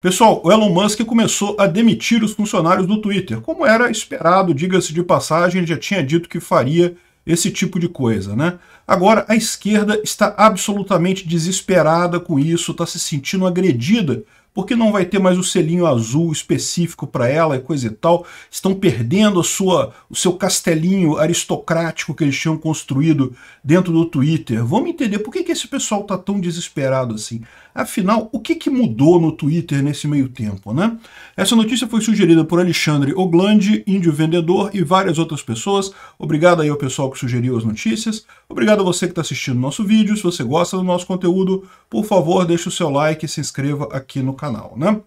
Pessoal, o Elon Musk começou a demitir os funcionários do Twitter. Como era esperado, diga-se de passagem, ele já tinha dito que faria esse tipo de coisa, né? Agora, a esquerda está absolutamente desesperada com isso, está se sentindo agredida, porque não vai ter mais o selinho azul específico para ela e coisa e tal. Estão perdendo a sua, o seu castelinho aristocrático que eles tinham construído dentro do Twitter. Vamos entender por que, que esse pessoal está tão desesperado assim. Afinal, o que, que mudou no Twitter nesse meio tempo, né? Essa notícia foi sugerida por Alexandre Oglandi, Índio Vendedor e várias outras pessoas. Obrigado aí ao pessoal que sugeriu as notícias. Obrigado a você que está assistindo nosso vídeo. Se você gosta do nosso conteúdo, por favor, deixe o seu like e se inscreva aqui no canal, né?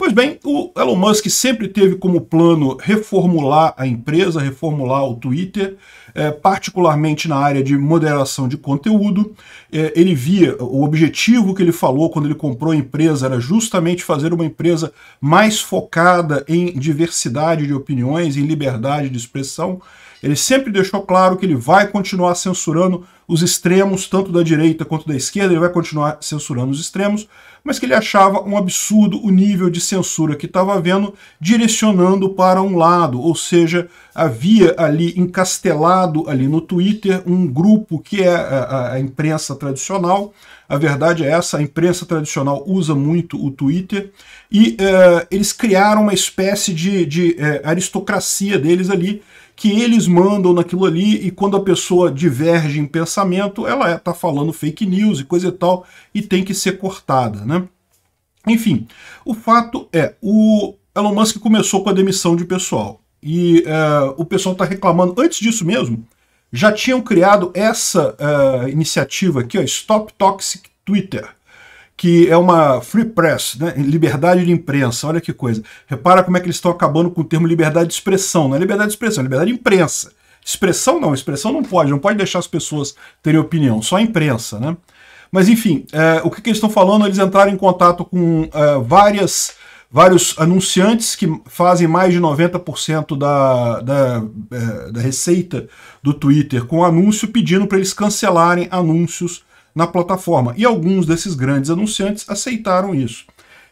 Pois bem, o Elon Musk sempre teve como plano reformular a empresa, reformular o Twitter, é, particularmente na área de moderação de conteúdo. É, ele via o objetivo que ele falou quando ele comprou a empresa era justamente fazer uma empresa mais focada em diversidade de opiniões, em liberdade de expressão. Ele sempre deixou claro que ele vai continuar censurando os extremos, tanto da direita quanto da esquerda, ele vai continuar censurando os extremos, mas que ele achava um absurdo o nível de censura que estava havendo, direcionando para um lado, ou seja, havia ali encastelado ali no Twitter um grupo que é a, a imprensa tradicional, a verdade é essa, a imprensa tradicional usa muito o Twitter, e uh, eles criaram uma espécie de, de uh, aristocracia deles ali, que eles mandam naquilo ali e quando a pessoa diverge em pensamento, ela está é, falando fake news e coisa e tal e tem que ser cortada, né? Enfim, o fato é, o Elon Musk começou com a demissão de pessoal e é, o pessoal está reclamando. Antes disso mesmo, já tinham criado essa é, iniciativa aqui, ó, Stop Toxic Twitter, que é uma free press, né? liberdade de imprensa, olha que coisa. Repara como é que eles estão acabando com o termo liberdade de expressão. Não é liberdade de expressão, é liberdade de imprensa. Expressão não, expressão não pode, não pode deixar as pessoas terem opinião, só a imprensa, né? Mas enfim, é, o que, que eles estão falando? Eles entraram em contato com é, várias, vários anunciantes que fazem mais de 90% da, da, é, da receita do Twitter com anúncio, pedindo para eles cancelarem anúncios na plataforma. E alguns desses grandes anunciantes aceitaram isso.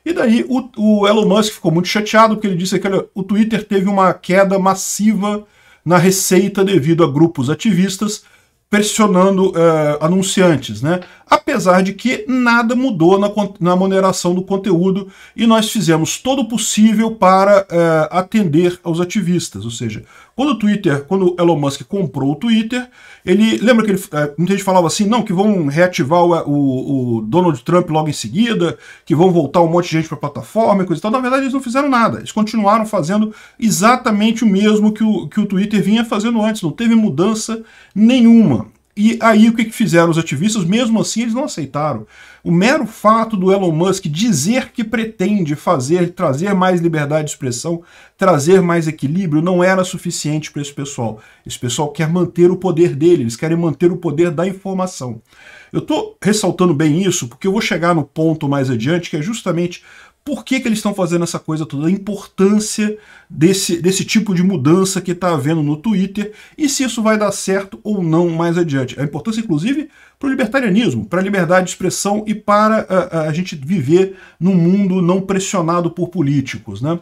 E daí o, o Elon Musk ficou muito chateado porque ele disse que olha, o Twitter teve uma queda massiva na receita devido a grupos ativistas pressionando eh, anunciantes, né? apesar de que nada mudou na, na moderação do conteúdo e nós fizemos todo o possível para é, atender aos ativistas. Ou seja, quando o Twitter, quando Elon Musk comprou o Twitter, ele. Lembra que ele, é, muita gente falava assim, não, que vão reativar o, o, o, Donald Trump logo em seguida, que vão voltar um monte de gente para a plataforma e coisa e tal. Na verdade, eles não fizeram nada. Eles continuaram fazendo exatamente o mesmo que o, que o Twitter vinha fazendo antes. Não teve mudança nenhuma. E aí o que, fizeram os ativistas? Mesmo assim, eles não aceitaram. O mero fato do Elon Musk dizer que pretende fazer, trazer mais liberdade de expressão, trazer mais equilíbrio, não era suficiente para esse pessoal. Esse pessoal quer manter o poder dele, eles querem manter o poder da informação. Eu estou ressaltando bem isso porque eu vou chegar no ponto mais adiante, que é justamente por que, que eles estão fazendo essa coisa toda, a importância desse, desse tipo de mudança que está havendo no Twitter e se isso vai dar certo ou não mais adiante. A importância, inclusive, para o libertarianismo, para a liberdade de expressão e para a, a gente viver num mundo não pressionado por políticos. Né?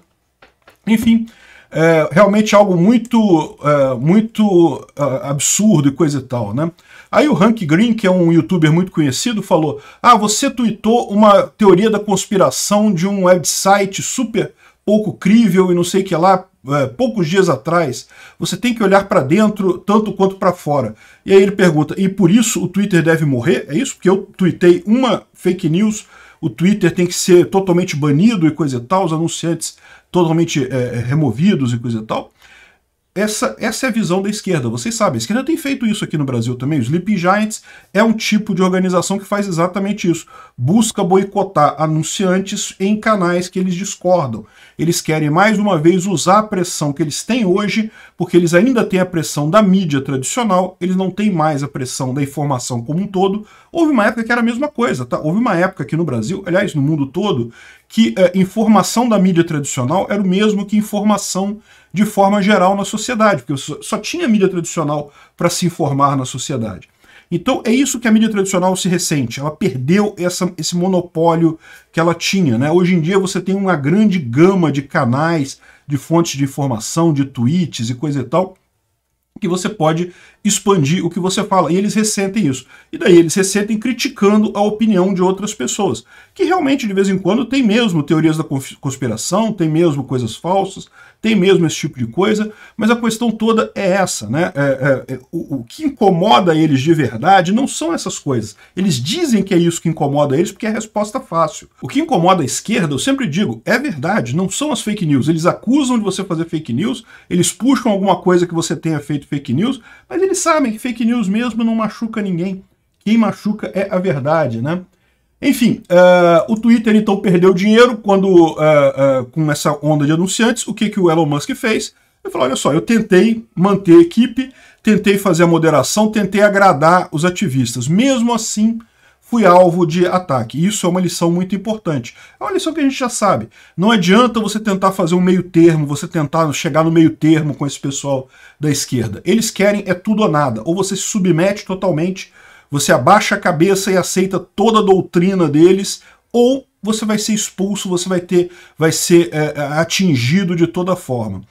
Enfim, é, realmente algo muito, é, muito é, absurdo e coisa e tal, né? Aí o Hank Green, que é um youtuber muito conhecido, falou: Ah, você tweetou uma teoria da conspiração de um website super pouco crível e não sei o que lá, é, poucos dias atrás. Você tem que olhar para dentro tanto quanto para fora. E aí ele pergunta: E por isso o Twitter deve morrer? É isso? Porque eu tuitei uma fake news o Twitter tem que ser totalmente banido e coisa e tal, os anunciantes totalmente é, é, removidos e coisa e tal. Essa, essa é a visão da esquerda. Vocês sabem, a esquerda tem feito isso aqui no Brasil também. Os Sleep Giants é um tipo de organização que faz exatamente isso. Busca boicotar anunciantes em canais que eles discordam. Eles querem, mais uma vez, usar a pressão que eles têm hoje, porque eles ainda têm a pressão da mídia tradicional, eles não têm mais a pressão da informação como um todo. Houve uma época que era a mesma coisa, tá? Houve uma época aqui no Brasil, aliás, no mundo todo, que é, informação da mídia tradicional era o mesmo que informação de forma geral na sociedade, porque só, tinha mídia tradicional para se informar na sociedade. Então é isso que a mídia tradicional se ressente, ela perdeu essa, esse monopólio que ela tinha. Né? Hoje em dia você tem uma grande gama de canais, de fontes de informação, de tweets e coisa e tal, que você pode expandir o que você fala. E eles ressentem isso. E daí eles ressentem criticando a opinião de outras pessoas, que realmente de vez em quando tem mesmo teorias da conspiração, tem mesmo coisas falsas, tem mesmo esse tipo de coisa, mas a questão toda é essa, né? É, é, é, o, o que incomoda eles de verdade não são essas coisas. Eles dizem que é isso que incomoda eles porque é a resposta fácil. O que incomoda a esquerda, eu sempre digo, é verdade, não são as fake news. Eles acusam de você fazer fake news, eles puxam alguma coisa que você tenha feito de fake news, mas eles sabem que fake news mesmo não machuca ninguém. Quem machuca é a verdade, né? Enfim, uh, o Twitter então perdeu dinheiro quando uh, uh, com essa onda de anunciantes. O que, que o Elon Musk fez? Ele falou: olha só, eu tentei manter a equipe, tentei fazer a moderação, tentei agradar os ativistas. Mesmo assim, fui alvo de ataque. Isso é uma lição muito importante. É uma lição que a gente já sabe. Não adianta você tentar fazer um meio termo, você tentar chegar no meio termo com esse pessoal da esquerda. Eles querem é tudo ou nada. Ou você se submete totalmente, você abaixa a cabeça e aceita toda a doutrina deles, ou você vai ser expulso, você vai ter, vai ser é, atingido de toda forma.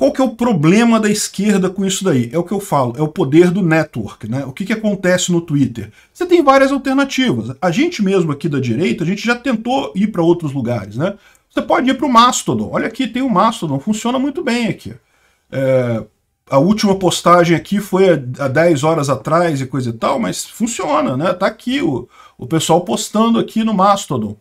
Qual que é o problema da esquerda com isso daí? É o que eu falo, é o poder do network. Né? O que, que acontece no Twitter? Você tem várias alternativas. A gente mesmo aqui da direita, a gente já tentou ir para outros lugares. Né? Você pode ir para o Mastodon. Olha aqui, tem o Mastodon, funciona muito bem aqui. É, a última postagem aqui foi há 10 horas atrás e coisa e tal, mas funciona, né? Tá aqui o, o pessoal postando aqui no Mastodon.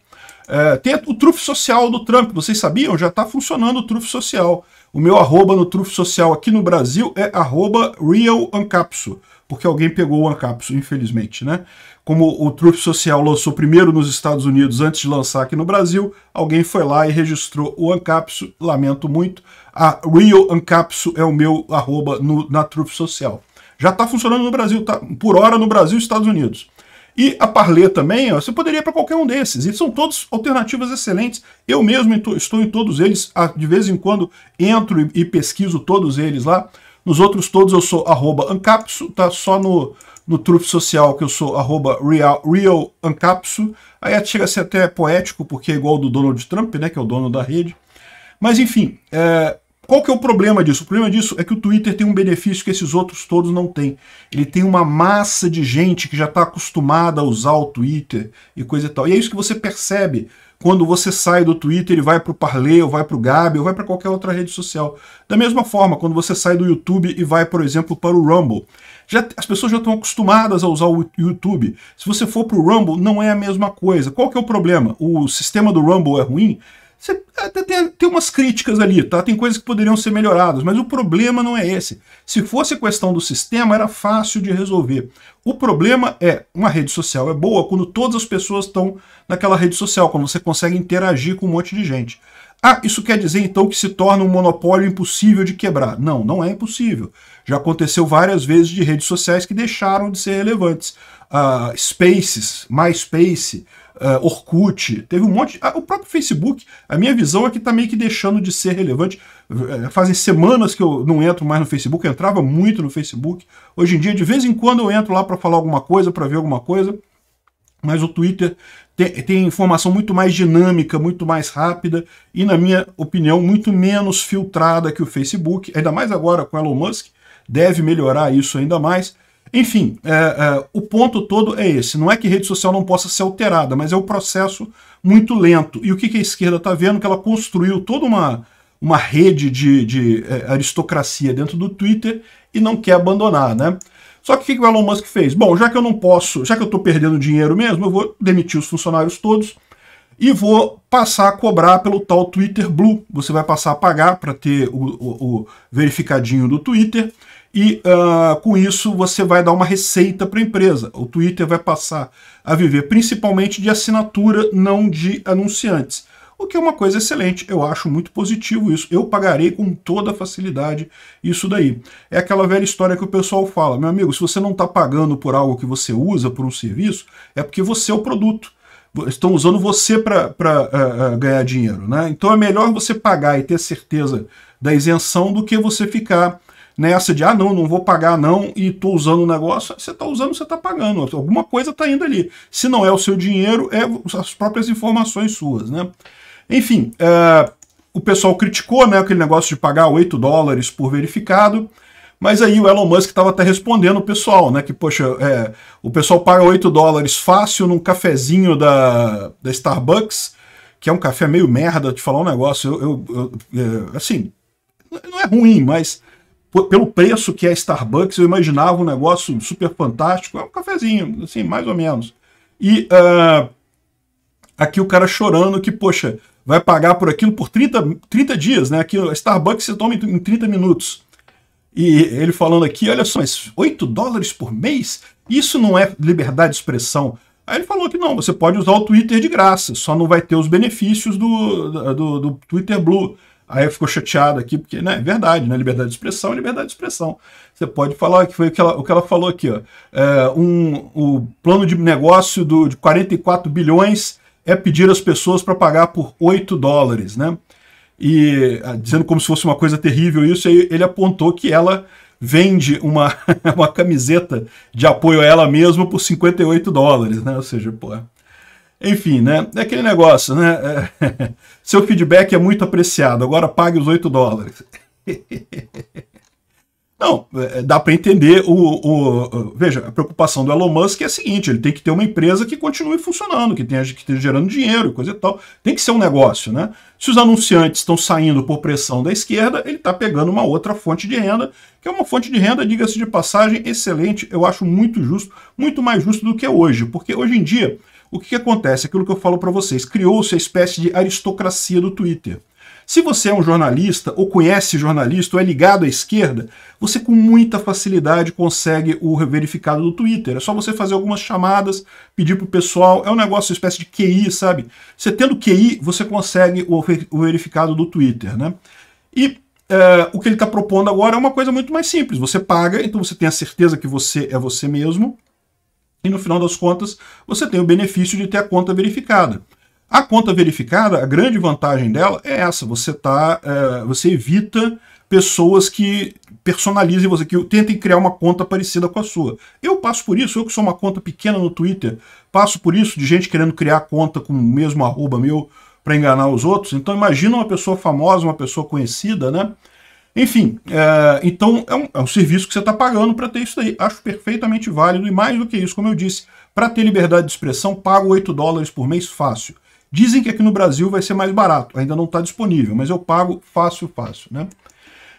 É, tem o trufo social do Trump, vocês sabiam? Já está funcionando o trufo social. O meu arroba no truf social aqui no Brasil é arroba realancapso, porque alguém pegou o Ancapso, infelizmente, né? Como o truf social lançou primeiro nos Estados Unidos antes de lançar aqui no Brasil, alguém foi lá e registrou o Ancapso, lamento muito. A Real Ancapso é o meu arroba no, na truf social. Já está funcionando no Brasil, tá, por hora no Brasil e Estados Unidos. E a Parler também, ó, você poderia para qualquer um desses. E são todos alternativas excelentes. Eu mesmo estou em todos eles, de vez em quando entro e pesquiso todos eles lá. Nos outros todos eu sou arroba ancapso, tá? Só no, no trupe social que eu sou arroba real, real ancapso. Aí chega a ser até poético, porque é igual do Donald Trump, né? Que é o dono da rede. Mas enfim, é, qual que é o problema disso? O problema disso é que o Twitter tem um benefício que esses outros todos não têm. Ele tem uma massa de gente que já está acostumada a usar o Twitter e coisa e tal. E é isso que você percebe quando você sai do Twitter e vai para o Parler, ou vai para o Gabi, ou vai para qualquer outra rede social. Da mesma forma, quando você sai do YouTube e vai, por exemplo, para o Rumble. Já, as pessoas já estão acostumadas a usar o YouTube. Se você for para o Rumble, não é a mesma coisa. Qual que é o problema? O sistema do Rumble é ruim? Você até tem, tem umas críticas ali, tá? Tem coisas que poderiam ser melhoradas, mas o problema não é esse. Se fosse questão do sistema, era fácil de resolver. O problema é, uma rede social é boa quando todas as pessoas estão naquela rede social, quando você consegue interagir com um monte de gente. Ah, isso quer dizer então que se torna um monopólio impossível de quebrar. Não, não é impossível. Já aconteceu várias vezes de redes sociais que deixaram de ser relevantes. Uh, spaces, MySpace, uh, Orkut, teve um monte. Ah, o próprio Facebook, a minha visão é que está meio que deixando de ser relevante. Eh, fazem semanas que eu não entro mais no Facebook, eu entrava muito no Facebook. Hoje em dia, de vez em quando, eu entro lá para falar alguma coisa, para ver alguma coisa. Mas o Twitter tem, tem, informação muito mais dinâmica, muito mais rápida e, na minha opinião, muito menos filtrada que o Facebook. Ainda mais agora com Elon Musk, deve melhorar isso ainda mais. Enfim, é, é, o ponto todo é esse. Não é que rede social não possa ser alterada, mas é um processo muito lento. E o que, que a esquerda está vendo? Que ela construiu toda uma, uma rede de, de é, aristocracia dentro do Twitter e não quer abandonar, né? Só que o que o Elon Musk fez? Bom, já que eu não posso, já que eu estou perdendo dinheiro mesmo, eu vou demitir os funcionários todos e vou passar a cobrar pelo tal Twitter Blue. Você vai passar a pagar para ter o, o, o, verificadinho do Twitter e uh, com isso você vai dar uma receita para a empresa. O Twitter vai passar a viver principalmente de assinatura, não de anunciantes. O que é uma coisa excelente, eu acho muito positivo isso. Eu pagarei com toda facilidade isso daí. É aquela velha história que o pessoal fala, meu amigo, se você não está pagando por algo que você usa, por um serviço, é porque você é o produto estão usando você para uh, uh, ganhar dinheiro. Né? Então é melhor você pagar e ter certeza da isenção do que você ficar nessa de, ah, não, não vou pagar não e estou usando o negócio. Você está usando, você está pagando. Alguma coisa está indo ali. Se não é o seu dinheiro, é as próprias informações suas. Né? Enfim, uh, o pessoal criticou né, aquele negócio de pagar 8 dólares por verificado. Mas aí o Elon Musk estava até respondendo o pessoal, né? Que, poxa, é, o pessoal paga 8 dólares fácil num cafezinho da, da Starbucks, que é um café meio merda, te falar um negócio. Eu, eu, eu é, assim, não é ruim, mas pelo preço que é Starbucks, eu imaginava um negócio super fantástico. É um cafezinho, assim, mais ou menos. E uh, aqui o cara chorando que, poxa, vai pagar por aquilo por 30, 30 dias, né? Aqui, Starbucks você toma em 30 minutos. E ele falando aqui, olha só, 8 dólares por mês? Isso não é liberdade de expressão. Aí ele falou que não, você pode usar o Twitter de graça, só não vai ter os benefícios do, do, do Twitter Blue. Aí ficou chateado aqui, porque né, é verdade, né? Liberdade de expressão é liberdade de expressão. Você pode falar que foi o que ela, o que ela falou aqui, ó. É, um, o plano de negócio do, de 44 bilhões é pedir as pessoas para pagar por 8 dólares, né? e ah, dizendo como se fosse uma coisa terrível isso, aí ele apontou que ela vende uma, uma camiseta de apoio a ela mesma por 58 dólares, né? Ou seja, pô. Enfim, né? É aquele negócio, né? É, seu feedback é muito apreciado. Agora pague os 8 dólares. Não, é, dá para entender o, o, Veja, a preocupação do Elon Musk é a seguinte: ele tem que ter uma empresa que continue funcionando, que tenha que esteja gerando dinheiro, coisa e tal. Tem que ser um negócio, né? Se os anunciantes estão saindo por pressão da esquerda, ele está pegando uma outra fonte de renda, que é uma fonte de renda, diga-se de passagem, excelente, eu acho muito justo, muito mais justo do que hoje, porque hoje em dia, o que, que acontece? Aquilo que eu falo para vocês, criou-se a espécie de aristocracia do Twitter. Se você é um jornalista, ou conhece jornalista, ou é ligado à esquerda, você com muita facilidade consegue o verificado do Twitter. É só você fazer algumas chamadas, pedir pro pessoal. É um negócio, uma espécie de QI, sabe? Você tendo QI, você consegue o verificado do Twitter, né? E é, o que ele está propondo agora é uma coisa muito mais simples. Você paga, então você tem a certeza que você é você mesmo, e no final das contas você tem o benefício de ter a conta verificada. A conta verificada, a grande vantagem dela é essa: você tá, é, você evita pessoas que personalizem você, que tentem criar uma conta parecida com a sua. Eu passo por isso, eu que sou uma conta pequena no Twitter, passo por isso de gente querendo criar conta com o mesmo arroba meu para enganar os outros. Então imagina uma pessoa famosa, uma pessoa conhecida, né? Enfim, é, então é um, é um, serviço que você está pagando para ter isso aí. Acho perfeitamente válido e mais do que isso, como eu disse, para ter liberdade de expressão, pago 8 dólares por mês fácil. Dizem que aqui no Brasil vai ser mais barato, ainda não está disponível, mas eu pago fácil, fácil, né?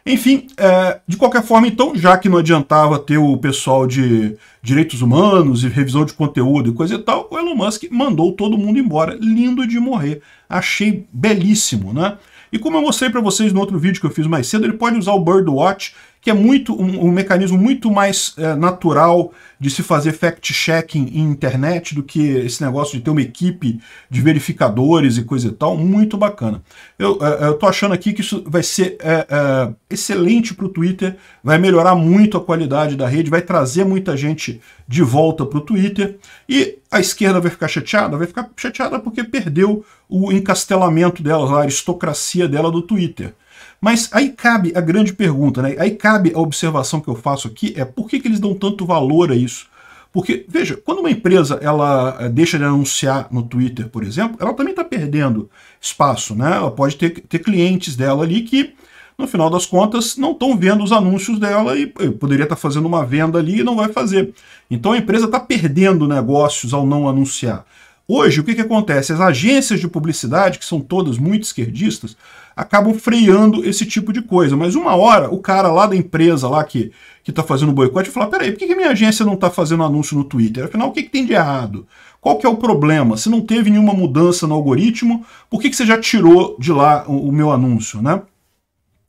Enfim, é, de qualquer forma, então, já que não adiantava ter o pessoal de direitos humanos e revisão de conteúdo e coisa e tal, o Elon Musk mandou todo mundo embora. Lindo de morrer. Achei belíssimo, né? E como eu mostrei para vocês no outro vídeo que eu fiz mais cedo, ele pode usar o Birdwatch que é muito um, um mecanismo muito mais é, natural de se fazer fact-checking em internet do que esse negócio de ter uma equipe de verificadores e coisa e tal, muito bacana. Eu, eh, eu tô achando aqui que isso vai ser é, é, excelente para o Twitter, vai melhorar muito a qualidade da rede, vai trazer muita gente de volta para o Twitter e a esquerda vai ficar chateada? Vai ficar chateada porque perdeu o encastelamento dela, a aristocracia dela do Twitter. Mas aí cabe a grande pergunta, né? Aí cabe a observação que eu faço aqui é por que, que eles dão tanto valor a isso? Porque, veja, quando uma empresa ela eh, deixa de anunciar no Twitter, por exemplo, ela também está perdendo espaço, né? Ela pode ter, ter clientes dela ali que, no final das contas, não estão vendo os anúncios dela e poderia estar tá fazendo uma venda ali e não vai fazer. Então a empresa está perdendo negócios ao não anunciar. Hoje, o que, que acontece? As agências de publicidade, que são todas muito esquerdistas, acabam freando esse tipo de coisa. Mas uma hora, o cara lá da empresa lá que está fazendo boicote fala, peraí, por que, que minha agência não está fazendo anúncio no Twitter? Afinal, o que, que tem de errado? Qual que é o problema? Se não teve nenhuma mudança no algoritmo, por que, que você já tirou de lá o, o meu anúncio, né?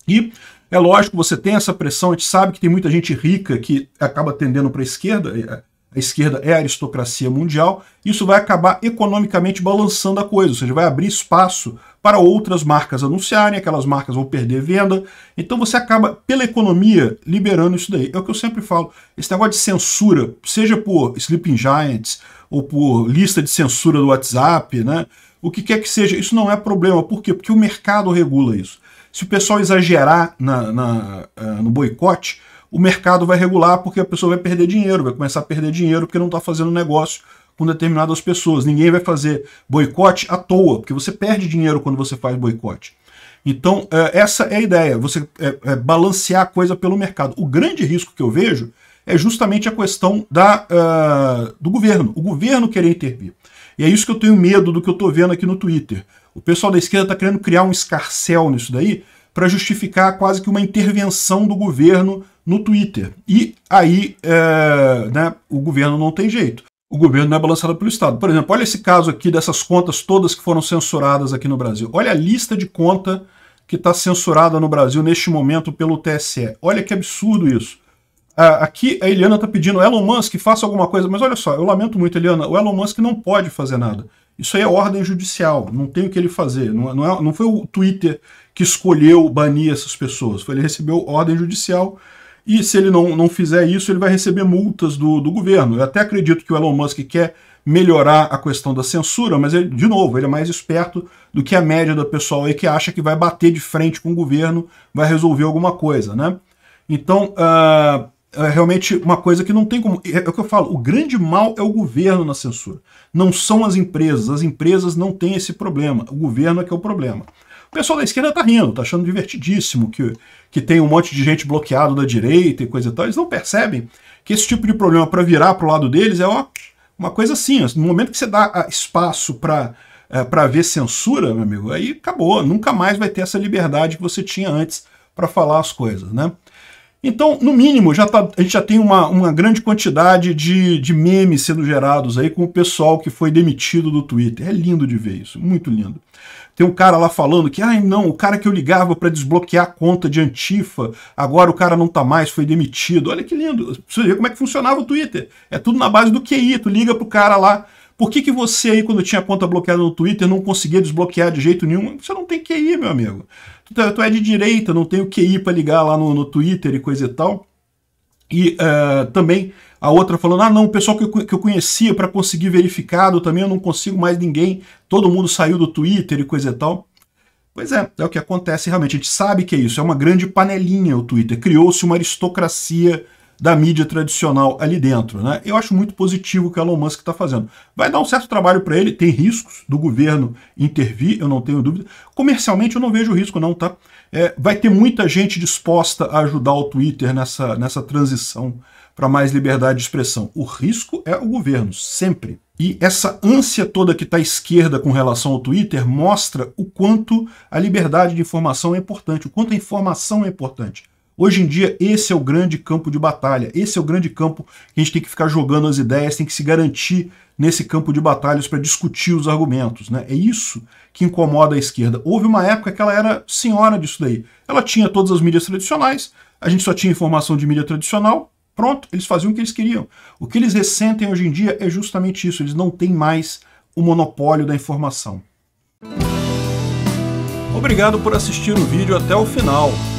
E é lógico, você tem essa pressão, a gente sabe que tem muita gente rica que acaba tendendo para a esquerda, é, a esquerda é a aristocracia mundial, isso vai acabar economicamente balançando a coisa, ou seja, vai abrir espaço para outras marcas anunciarem, aquelas marcas vão perder venda, então você acaba, pela economia, liberando isso daí. É o que eu sempre falo, esse negócio de censura, seja por Sleeping Giants ou por lista de censura do WhatsApp, né? o que quer que seja, isso não é problema. Por quê? Porque o mercado regula isso. Se o pessoal exagerar na, na ah, no boicote, o mercado vai regular porque a pessoa vai perder dinheiro, vai começar a perder dinheiro porque não está fazendo negócio com determinadas pessoas. Ninguém vai fazer boicote à toa, porque você perde dinheiro quando você faz boicote. Então, é, essa é a ideia, você é, é, balancear a coisa pelo mercado. O grande risco que eu vejo é justamente a questão da, uh, do governo, o governo querer intervir. E é isso que eu tenho medo do que eu estou vendo aqui no Twitter. O pessoal da esquerda está querendo criar um escarcel nisso daí, para justificar quase que uma intervenção do governo no Twitter. E aí é, né, o governo não tem jeito. O governo não é balançado pelo Estado. Por exemplo, olha esse caso aqui dessas contas todas que foram censuradas aqui no Brasil. Olha a lista de conta que está censurada no Brasil neste momento pelo TSE. Olha que absurdo isso. Ah, aqui a Eliana está pedindo, Elon Musk, faça alguma coisa. Mas olha só, eu lamento muito, Eliana, o Elon Musk não pode fazer nada. Isso aí é ordem judicial, não tem o que ele fazer. Não, é, não, é, não foi o Twitter que escolheu banir essas pessoas, foi ele recebeu ordem judicial e se ele não, não fizer isso, ele vai receber multas do, do governo. Eu até acredito que o Elon Musk quer melhorar a questão da censura, mas ele, de novo, ele é mais esperto do que a média do pessoal aí que acha que vai bater de frente com o governo, vai resolver alguma coisa, né? Então, uh, é realmente uma coisa que não tem como. É, é, o que eu falo, o grande mal é o governo na censura. Não são as empresas. As empresas não têm esse problema. O governo é que é o problema. O pessoal da esquerda tá rindo, tá achando divertidíssimo que, que tem um monte de gente bloqueado da direita e coisa e tal. Eles não percebem que esse tipo de problema, para virar pro lado deles, é ó, uma coisa assim. no momento que você dá ah, espaço para é, eh, para ver censura, meu amigo, aí acabou. Nunca mais vai ter essa liberdade que você tinha antes para falar as coisas, né? Então, no mínimo, já tá, a gente já tem uma, uma grande quantidade de, de memes sendo gerados aí com o pessoal que foi demitido do Twitter. É lindo de ver isso, muito lindo. Tem um cara lá falando que, ai não, o cara que eu ligava para desbloquear a conta de Antifa, agora o cara não tá mais, foi demitido. Olha que lindo. Você vê como é que funcionava o Twitter. É tudo na base do QI. Tu liga pro cara lá, por que, que você aí, quando tinha conta bloqueada no Twitter, não conseguia desbloquear de jeito nenhum? Você não tem QI, meu amigo. Tu, tá, tu é de direita, não tem o QI para ligar lá no, no, Twitter e coisa e tal. E uh, também a outra falando: ah, não, o pessoal que eu, que eu conhecia para conseguir verificado também eu não consigo mais ninguém, todo mundo saiu do Twitter e coisa e tal. Pois é, é o que acontece realmente. A gente sabe que é isso, é uma grande panelinha o Twitter. Criou-se uma aristocracia da mídia tradicional ali dentro. Né? Eu acho muito positivo o que Elon Musk está fazendo. Vai dar um certo trabalho para ele, tem riscos do governo intervir, eu não tenho dúvida. Comercialmente eu não vejo risco não, tá? É, vai ter muita gente disposta a ajudar o Twitter nessa, nessa transição para mais liberdade de expressão. O risco é o governo, sempre. E essa ânsia toda que está à esquerda com relação ao Twitter mostra o quanto a liberdade de informação é importante, o quanto a informação é importante. Hoje em dia, esse é o grande campo de batalha, esse é o grande campo que a gente tem que ficar jogando as ideias, tem que se garantir nesse campo de batalhas para discutir os argumentos. Né? É isso que incomoda a esquerda. Houve uma época que ela era senhora disso daí. Ela tinha todas as mídias tradicionais, a gente só tinha informação de mídia tradicional, pronto, eles faziam o que eles queriam. O que eles ressentem hoje em dia é justamente isso, eles não têm mais o monopólio da informação. Obrigado por assistir o vídeo até o final.